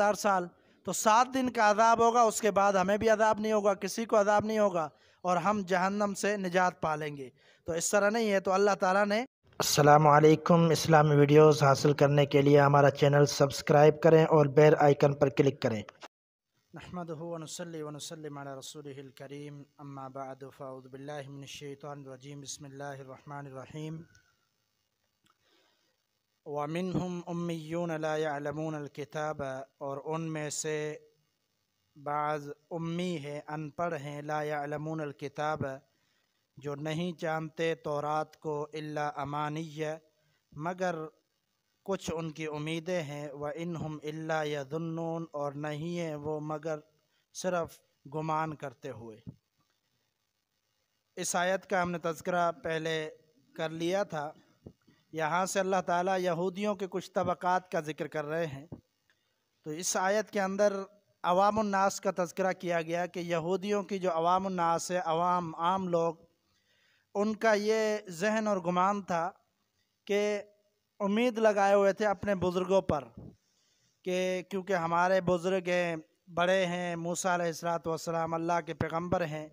हज़ार साल तो सात दिन का अदाब होगा उसके बाद हमें भी अदाब नहीं होगा किसी को अदाब नहीं होगा और हम जहन्नम से निजात पा लेंगे तो इस तरह नहीं है तो अल्लाह ताला ने असलकम इस्लामी वीडियोस हासिल करने के लिए हमारा चैनल सब्सक्राइब करें और बेल आइकन पर क्लिक करें नहमद वनसली वनसलम रसूल करीम अम्माबाद फ़ाउदबिल्लिमिनशैतरजीम बसमीम वामिन हम अलामून अलकताब और उनमें से बाज़ उम्मी हैं अनपढ़ हैं अलकताब जो नहीं जानते रात को अला अमानिय मगर कुछ उनकी उम्मीदें हैं व इन हम अल्ला यदुन्नून और नहीं हैं वो मगर सिर्फ़ गुमान करते हुए इस आयत का हमने तस्करा पहले कर लिया था यहाँ से अल्लाह ताला यहूदियों के कुछ तबक़ात का जिक्र कर रहे हैं तो इस आयत के अंदर अवामनास का तस्करा किया गया कि यहूदियों की जो अवामनास है अवाम आम लोग उनका ये जहन और गुमान था कि उम्मीद लगाए हुए थे अपने बुज़ुर्गों पर कि क्योंकि हमारे बुज़ुर्ग हैं बड़े हैं मूसा सलात वसलाम अल्लाह के पैगम्बर हैं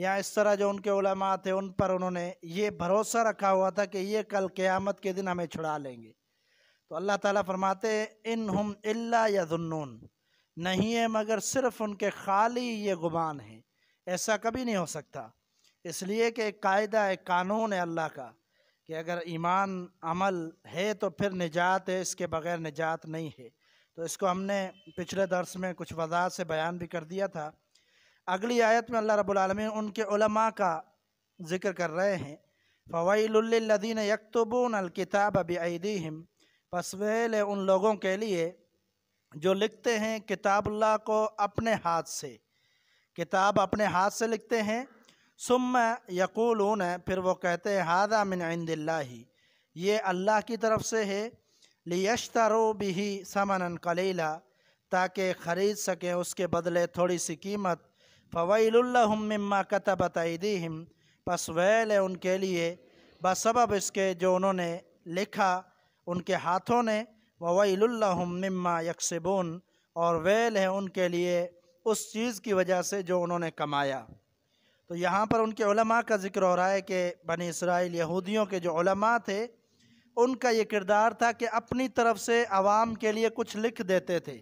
या इस तरह जो उनके उलमा थे उन पर उन्होंने ये भरोसा रखा हुआ था कि ये कल क़यामत के दिन हमें छुड़ा लेंगे तो अल्लाह ताला फरमाते इन हम अल्ला या जुनून नहीं है मगर सिर्फ़ उनके खाली ये गुमान है ऐसा कभी नहीं हो सकता इसलिए कि एक कायदा एक कानून है अल्लाह का कि अगर ईमान अमल है तो फिर निजात है इसके बग़ैर निजात नहीं है तो इसको हमने पिछले दर्स में कुछ वजह से बयान भी कर दिया था अगली आयत में अल्लाह रबालमीन उनके उलमा का ज़िक्र कर रहे हैं फ़वाईलदीन यकतबून अलकिताब अबीदीम पसवेल उन लोगों के लिए जो लिखते हैं किताबुल्ला को अपने हाथ से किताब अपने हाथ से लिखते हैं सुम यकूलून फिर वो कहते हैं हादा मिन इंदिल्ला ये अल्लाह की तरफ से है लियशतरो भी समन कलीला ताकि ख़रीद सकें उसके बदले थोड़ी सी कीमत फ़वाइल्मा कतबत ईदीम बस वैल है उनके लिए बसबब इसके जो उन्होंने लिखा उनके हाथों ने ववैल्मा यकसबून और वैल है उनके लिए उस चीज़ की वजह से जो उन्होंने कमाया तो यहाँ पर उनके उलमा का ज़िक्र हो रहा है कि बनी इसराइल यहूदियों के जो उलमा थे उनका ये किरदार था कि अपनी तरफ से आवाम के लिए कुछ लिख देते थे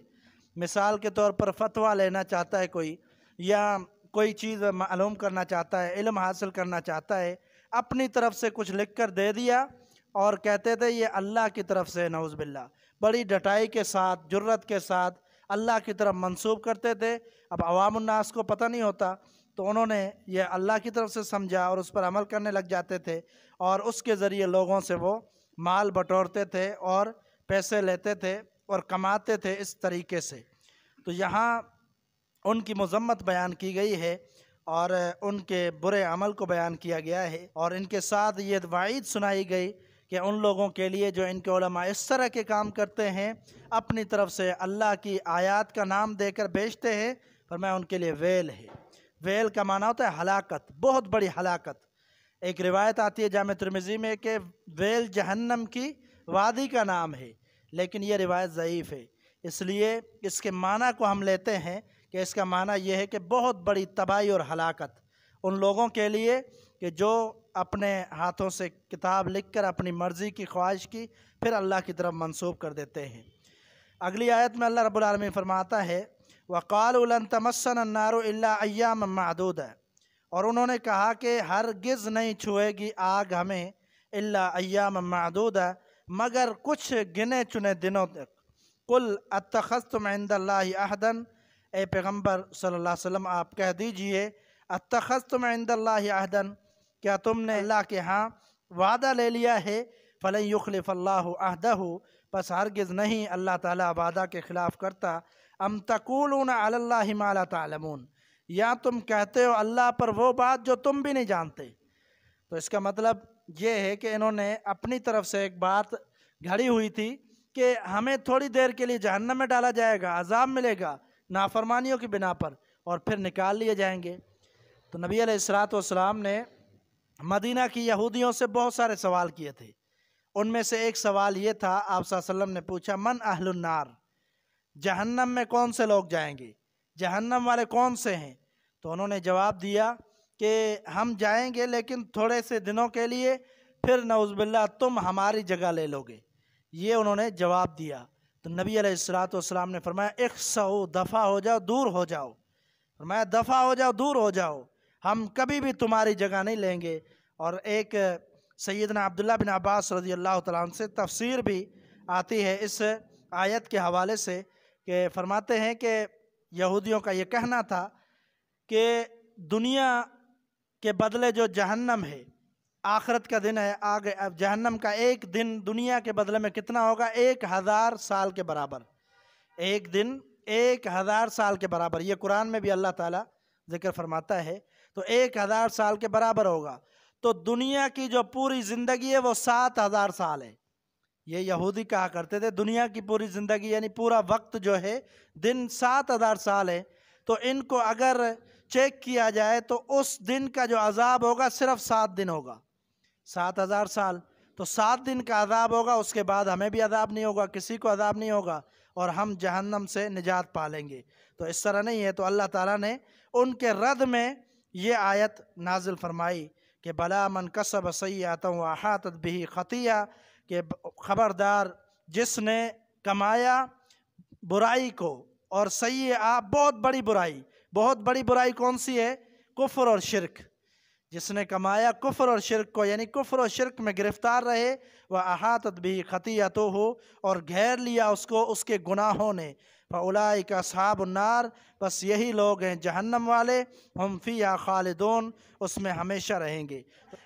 मिसाल के तौर पर फतवा लेना चाहता है कोई या कोई चीज़ मालूम करना चाहता है इल्म हासिल करना चाहता है अपनी तरफ से कुछ लिख कर दे दिया और कहते थे ये अल्लाह की तरफ से नौज़बिल्ला बड़ी डटाई के साथ जुर्रत के साथ अल्लाह की तरफ मंसूब करते थे अब अवामनास को पता नहीं होता तो उन्होंने ये अल्लाह की तरफ से समझा और उस पर अमल करने लग जाते थे और उसके ज़रिए लोगों से वो माल बटोरते थे और पैसे लेते थे और कमाते थे इस तरीके से तो यहाँ उनकी मज़म्मत बयान की गई है और उनके बुरे अमल को बयान किया गया है और इनके साथ ये वाइद सुनाई गई कि उन लोगों के लिए जो इनके उलमा इस तरह के काम करते हैं अपनी तरफ से अल्लाह की आयत का नाम देकर बेचते हैं पर मैं उनके लिए वेल है वेल का माना होता है हलाकत बहुत बड़ी हलाकत एक रिवायत आती है जाम तरमजी में कि वेल जहन्नम की वादी का नाम है लेकिन यह रिवायत ज़यीफ़ है इसलिए इसके माना को हम लेते हैं कि इसका माना यह है कि बहुत बड़ी तबाही और हलाकत उन लोगों के लिए कि जो अपने हाथों से किताब लिखकर अपनी मर्ज़ी की ख्वाहिश की फिर अल्लाह की तरफ मंसूब कर देते हैं अगली आयत में अल्लाह रब्बुल फरमाता है वकाल तमसन नारो अयाम महदूद है और उन्होंने कहा कि हर गिज़ नहीं छुएगी आग हमें अल्ला महदूद है मगर कुछ गिने चुने दिनों तक कुल अतखस्तम अहदन ए पैगम्बर सल्ला वसम आप कह दीजिए अतखस तुम आहदन क्या तुमने अल्लाह के यहाँ वादा ले लिया है फ़ल हो बस हरगज़ नहीं अल्लाह ताला वादा के ख़िलाफ़ करता अम तकूलून अल्लाह माला या तुम कहते हो अल्लाह पर वो बात जो तुम भी नहीं जानते तो इसका मतलब ये है कि इन्होंने अपनी तरफ से एक बात घड़ी हुई थी कि हमें थोड़ी देर के लिए जहन्नम में डाला जाएगा अजाब मिलेगा नाफरमानियों की बिना पर और फिर निकाल लिए जाएंगे तो नबी सलात वाम ने मदीना की यहूदियों से बहुत सारे सवाल किए थे उनमें से एक सवाल ये था आप ने पूछा मन अहलनार जहन्नम में कौन से लोग जाएंगे जहन्नम वाले कौन से हैं तो उन्होंने जवाब दिया कि हम जाएंगे लेकिन थोड़े से दिनों के लिए फिर नवज़बिल्ला तुम हमारी जगह ले लोगे ये उन्होंने जवाब दिया तो नबी अलैहिस्सलाम ने फरमाया एक सौ दफ़ा हो जाओ दूर हो जाओ फरमाया दफ़ा हो जाओ दूर हो जाओ हम कभी भी तुम्हारी जगह नहीं लेंगे और एक सैदना अब्दुल्ला बिन अब्बास रजी अल्लाह तन से तफसीर भी आती है इस आयत के हवाले से कि फरमाते हैं कि यहूदियों का ये कहना था कि दुनिया के बदले जो जहन्नम है आखरत का दिन है आगे अब जहन्नम का एक दिन दुनिया के बदले में कितना होगा एक हज़ार साल के बराबर एक दिन एक हज़ार साल के बराबर ये कुरान में भी अल्लाह ताला जिक्र फरमाता है तो एक हज़ार साल के बराबर होगा तो दुनिया की जो पूरी ज़िंदगी है वो सात हज़ार साल है ये यहूदी कहा करते थे दुनिया की पूरी ज़िंदगी यानी पूरा वक्त जो है दिन सात हज़ार साल है तो इनको अगर चेक किया जाए तो उस दिन का जो अजाब होगा सिर्फ सात दिन होगा सात हज़ार साल तो सात दिन का अदाब होगा उसके बाद हमें भी अदाब नहीं होगा किसी को अदाब नहीं होगा और हम जहन्नम से निजात पा लेंगे तो इस तरह नहीं है तो अल्लाह ताला ने उनके रद में ये आयत नाजिल फरमाई कि भला मन कसब सही आता हूँ आहात भी ख़तिया कि ख़बरदार जिसने कमाया बुराई को और सही आ बहुत बड़ी बुराई बहुत बड़ी बुराई कौन सी है कुफर और शिरक जिसने कमाया कुफर और शिरक को यानी कुफर और शिरक में गिरफ्तार रहे वह अहात भी खतिया तो हो और घेर लिया उसको उसके गुनाहों ने फलाई का साबनार बस यही लोग हैं जहन्नम वाले हम फी या खालिदोन उसमें हमेशा रहेंगे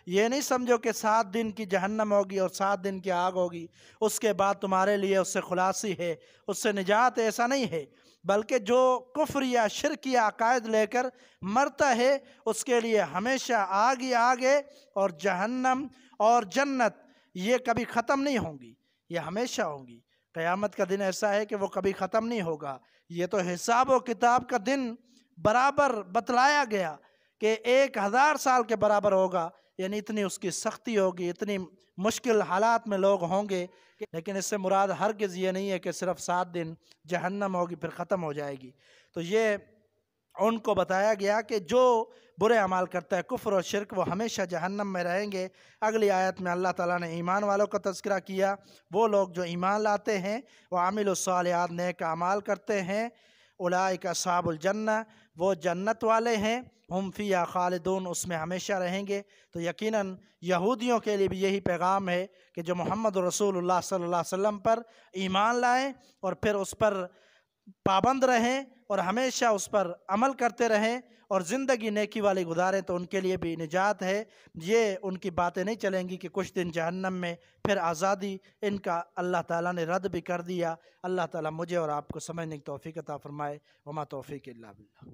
ये नहीं समझो कि सात दिन की जहन्नम होगी और सात दिन की आग होगी उसके बाद तुम्हारे लिए उससे खुलासी है उससे निजात ऐसा नहीं है बल्कि जो कुफ्र या शिर या अकायद लेकर मरता है उसके लिए हमेशा आग ही आग है और जहन्नम और जन्नत ये कभी ख़त्म नहीं होंगी ये हमेशा होंगी क़यामत का दिन ऐसा है कि वो कभी ख़त्म नहीं होगा ये तो हिसाब व किताब का दिन बराबर बतलाया गया कि एक हज़ार साल के बराबर होगा यानी इतनी उसकी सख्ती होगी इतनी मुश्किल हालात में लोग होंगे लेकिन इससे मुराद हर किस ये नहीं है कि सिर्फ सात दिन जहन्नम होगी फिर ख़त्म हो जाएगी तो ये उनको बताया गया कि जो बुरे अमाल करता है कुफर और शिरक वो हमेशा जहन्नम में रहेंगे अगली आयत में अल्लाह ताला ने ईमान वालों का तस्करा किया वो लोग जो ईमान लाते हैं वो सालियात नेक अमाल करते हैं उलाय का साबुलजन्ना वो जन्नत वाले हैं हम फ़ी या खालदून उसमें हमेशा रहेंगे तो यकीनन यहूदियों के लिए भी यही पैगाम है कि जो मोहम्मद रसूल सल्ला पर ईमान लाएँ और फिर उस पर पाबंद रहें और हमेशा उस पर अमल करते रहें और ज़िंदगी नेकी वाली गुजारें तो उनके लिए भी निजात है ये उनकी बातें नहीं चलेंगी कि कुछ दिन जहन्नम में फिर आज़ादी इनका अल्लाह ताला ने रद्द भी कर दिया अल्लाह ताला मुझे और आपको समझने की तोफ़ी अता फ़रमाए वमा तोफ़ी के